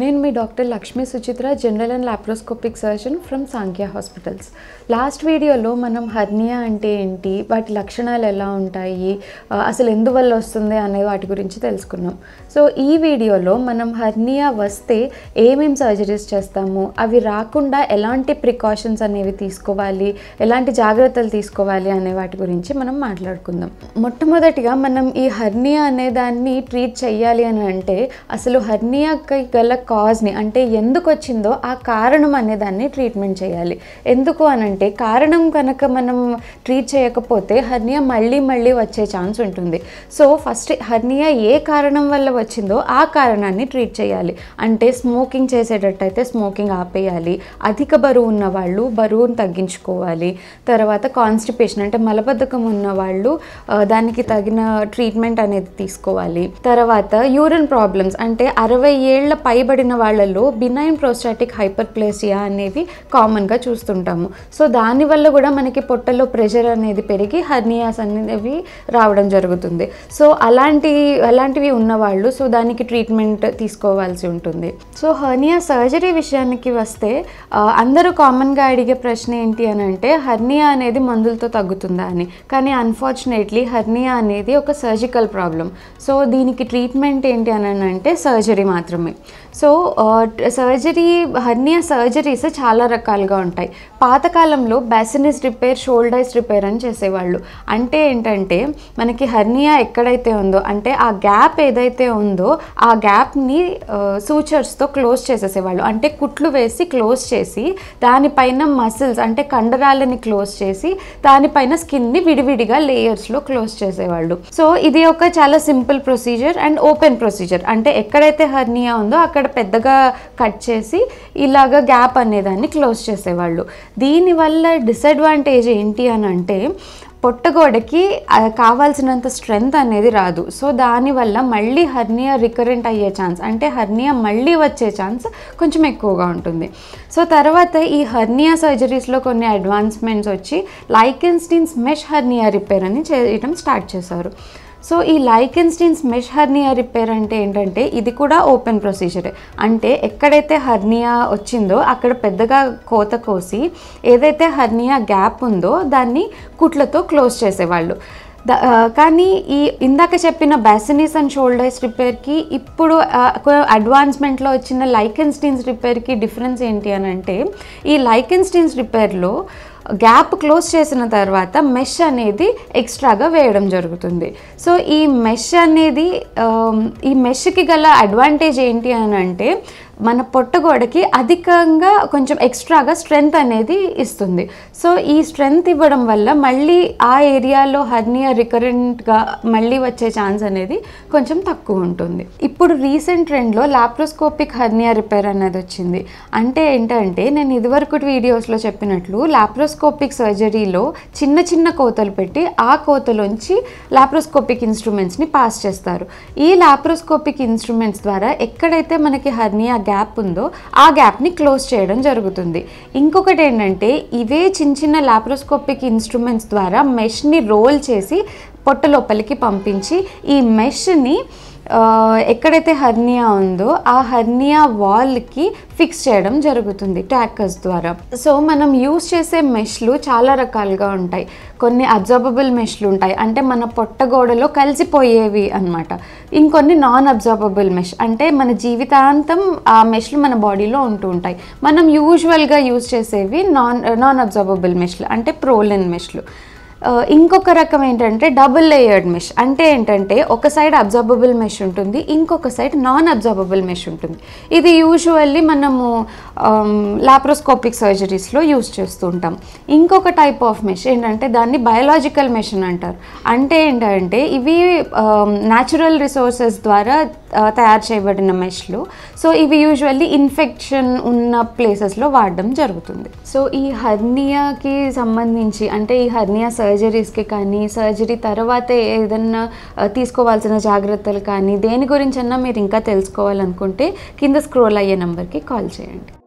నేను మీ doctor Lakshmi Suchitra general and laparoscopic surgeon from Sankhya hospitals last వీడియోలో మనం హర్నియా అంటే ఏంటి వాటి లక్షణాలు ఎలా ఉంటాయి అసలు ఎందువల్ల వస్తుంది అనే వాటి గురించి తెలుసుకున్నాం సో ఈ వీడియోలో మనం హర్నియా వస్తే ఏమేం సర్జరీస్ చేస్తాము అవి రాకుండా ఎలాంటి ప్రికాషన్స్ అనేవి తీసుకోవాలి ఎలాంటి జాగ్రత్తలు తీసుకోవాలి అనే వాటి గురించి మనం మాట్లాడుకుందాం మొట్టమొదటిగా మనం ఈ హర్నియా అనే దాన్ని ట్రీట్ చేయాలి అని అంటే అసలు హర్నియాకి గల కాజ్ని అంటే ఎందుకు వచ్చిందో ఆ కారణం అనే దాన్ని ట్రీట్మెంట్ చేయాలి ఎందుకు అనంటే కారణం కనుక మనం ట్రీట్ చేయకపోతే హర్నియా మళ్ళీ మళ్ళీ వచ్చే ఛాన్స్ ఉంటుంది సో ఫస్ట్ హర్నియా ఏ కారణం వల్ల వచ్చిందో ఆ కారణాన్ని ట్రీట్ చేయాలి అంటే స్మోకింగ్ చేసేటట్టయితే స్మోకింగ్ ఆపేయాలి అధిక బరువు ఉన్న వాళ్ళు బరువును తగ్గించుకోవాలి తర్వాత కాన్స్టిపేషన్ అంటే మలబద్ధకం ఉన్న వాళ్ళు దానికి తగిన ట్రీట్మెంట్ అనేది తీసుకోవాలి తర్వాత యూరిన్ ప్రాబ్లమ్స్ అంటే అరవై ఏళ్ళ పైబడి పడిన వాళ్ళలో బినైన్ ప్రోస్టాటిక్ హైపర్ప్లేసియా అనేది కామన్గా చూస్తుంటాము సో దానివల్ల కూడా మనకి పొట్టలో ప్రెషర్ అనేది పెరిగి హర్నియాస్ అనేవి రావడం జరుగుతుంది సో అలాంటి అలాంటివి ఉన్నవాళ్ళు సో దానికి ట్రీట్మెంట్ తీసుకోవాల్సి ఉంటుంది సో హర్నియా సర్జరీ విషయానికి వస్తే అందరూ కామన్గా అడిగే ప్రశ్న ఏంటి అని అంటే హర్నియా అనేది మందులతో తగ్గుతుందా అని కానీ అన్ఫార్చునేట్లీ హర్నియా అనేది ఒక సర్జికల్ ప్రాబ్లం సో దీనికి ట్రీట్మెంట్ ఏంటి అని అంటే సర్జరీ మాత్రమే so so surgery hernia surgeries చాలా రకాలుగా ఉంటాయి పాతకాలంలో బ్యాసినిస్ రిపేర్ షోల్డర్స్ రిపేర్ అని చేసేవాళ్ళు అంటే ఏంటంటే మనకి హర్నియా ఎక్కడైతే ఉందో అంటే ఆ గ్యాప్ ఏదైతే ఉందో ఆ గ్యాప్ని సూచర్స్తో క్లోజ్ చేసేసేవాళ్ళు అంటే కుట్లు వేసి క్లోజ్ చేసి దానిపైన మసిల్స్ అంటే కండరాలని క్లోజ్ చేసి దానిపైన స్కిన్ని విడివిడిగా లేయర్స్లో క్లోజ్ చేసేవాళ్ళు సో ఇది ఒక చాలా simple procedure and open procedure అంటే ఎక్కడైతే హర్నియా ఉందో అక్కడ పెద్దగా కట్ చేసి ఇలాగ గ్యాప్ అనేదాన్ని క్లోజ్ చేసేవాళ్ళు దీనివల్ల డిసడ్వాంటేజ్ ఏంటి అని అంటే పొట్టగోడకి కావాల్సినంత స్ట్రెంగ్త్ అనేది రాదు సో దానివల్ల మళ్ళీ హర్నియా రికరెంట్ అయ్యే ఛాన్స్ అంటే హర్నియా మళ్ళీ వచ్చే ఛాన్స్ కొంచెం ఎక్కువగా ఉంటుంది సో తర్వాత ఈ హర్నియా సర్జరీస్లో కొన్ని అడ్వాన్స్మెంట్స్ వచ్చి లైకెన్స్టీన్స్ మెష్ హర్నియా రిపేర్ అని చేయడం స్టార్ట్ చేశారు సో ఈ లైకెన్స్టీన్స్ మెష్ హర్నియా రిపేర్ అంటే ఏంటంటే ఇది కూడా ఓపెన్ ప్రొసీజరే అంటే ఎక్కడైతే హర్నియా వచ్చిందో అక్కడ పెద్దగా కోత కోసి ఏదైతే హర్నియా గ్యాప్ ఉందో దాన్ని కుట్లతో క్లోజ్ చేసేవాళ్ళు కానీ ఈ ఇందాక చెప్పిన బ్యాసినీస్ అండ్ షోల్డర్స్ రిపేర్కి ఇప్పుడు అడ్వాన్స్మెంట్లో వచ్చిన లైకెన్స్టీన్స్ రిపేర్కి డిఫరెన్స్ ఏంటి అని అంటే ఈ లైకెన్స్టీన్స్ రిపేర్లో గ్యాప్ క్లోజ్ చేసిన తర్వాత మెష్ అనేది ఎక్స్ట్రాగా వేయడం జరుగుతుంది సో ఈ మెష్ అనేది ఈ మెష్కి గల అడ్వాంటేజ్ ఏంటి అని అంటే మన పొట్టగోడకి అధికంగా కొంచెం ఎక్స్ట్రాగా స్ట్రెంగ్త్ అనేది ఇస్తుంది సో ఈ స్ట్రెంగ్త్ ఇవ్వడం వల్ల మళ్ళీ ఆ ఏరియాలో హర్నియా రికరెంట్గా మళ్ళీ వచ్చే ఛాన్స్ అనేది కొంచెం తక్కువ ఉంటుంది ఇప్పుడు రీసెంట్ ట్రెండ్లో లాప్రోస్కోపిక్ హర్నియా రిపేర్ అనేది వచ్చింది అంటే ఏంటంటే నేను ఇదివరకు వీడియోస్లో చెప్పినట్లు లాప్రోస్కోపిక్ సర్జరీలో చిన్న చిన్న కోతలు పెట్టి ఆ కోతలోంచి లాప్రోస్కోపిక్ ఇన్స్ట్రుమెంట్స్ని పాస్ చేస్తారు ఈ లాప్రోస్కోపిక్ ఇన్స్ట్రుమెంట్స్ ద్వారా ఎక్కడైతే మనకి హర్నియా గ్యాప్ ఉందో ఆ గ్యాప్ని క్లోజ్ చేయడం జరుగుతుంది ఇంకొకటి ఏంటంటే ఇవే చిన్న చిన్న లాప్రోస్కోపిక్ ఇన్స్ట్రుమెంట్స్ ద్వారా మెష్ని రోల్ చేసి పొట్ట లోపలికి పంపించి ఈ మెష్ని ఎక్కడైతే హర్నియా ఉందో ఆ హర్నియా వాల్కి ఫిక్స్ చేయడం జరుగుతుంది ట్యాకర్స్ ద్వారా సో మనం యూస్ చేసే మెష్లు చాలా రకాలుగా ఉంటాయి కొన్ని అబ్జర్బబుల్ మెష్లు ఉంటాయి అంటే మన పొట్ట గోడలో కలిసిపోయేవి అనమాట ఇంకొన్ని నాన్ అబ్జర్బబుల్ మెష్ అంటే మన జీవితాంతం ఆ మెష్లు మన బాడీలో ఉంటూ ఉంటాయి మనం యూజువల్గా యూజ్ చేసేవి నాన్ నాన్ అబ్జర్బబుల్ మెష్లు అంటే ప్రోలెన్ మెష్లు ఇంకొక రకం ఏంటంటే డబుల్ లేయర్డ్ మెష్ అంటే ఏంటంటే ఒక సైడ్ అబ్జార్బబుల్ మెష్ ఉంటుంది ఇంకొక సైడ్ నాన్ అబ్జార్బబుల్ మెష్ ఉంటుంది ఇది యూజువల్లీ మనము లాప్రోస్కోపిక్ సర్జరీస్లో యూజ్ చేస్తూ ఉంటాం ఇంకొక టైప్ ఆఫ్ మెష్ ఏంటంటే దాన్ని బయలాజికల్ మెషన్ అంటారు అంటే ఏంటంటే ఇవి న్యాచురల్ రిసోర్సెస్ ద్వారా తయారు చేయబడిన మెష్లు సో ఇవి యూజువల్లీ ఇన్ఫెక్షన్ ఉన్న ప్లేసెస్లో వాడడం జరుగుతుంది సో ఈ హర్నియాకి సంబంధించి అంటే ఈ హర్నియా సర్జరీస్కి కానీ సర్జరీ తర్వాత ఏదన్నా తీసుకోవాల్సిన జాగ్రత్తలు కానీ దేని గురించన్నా మీరు ఇంకా తెలుసుకోవాలనుకుంటే కింద స్క్రోల్ అయ్యే నెంబర్కి కాల్ చేయండి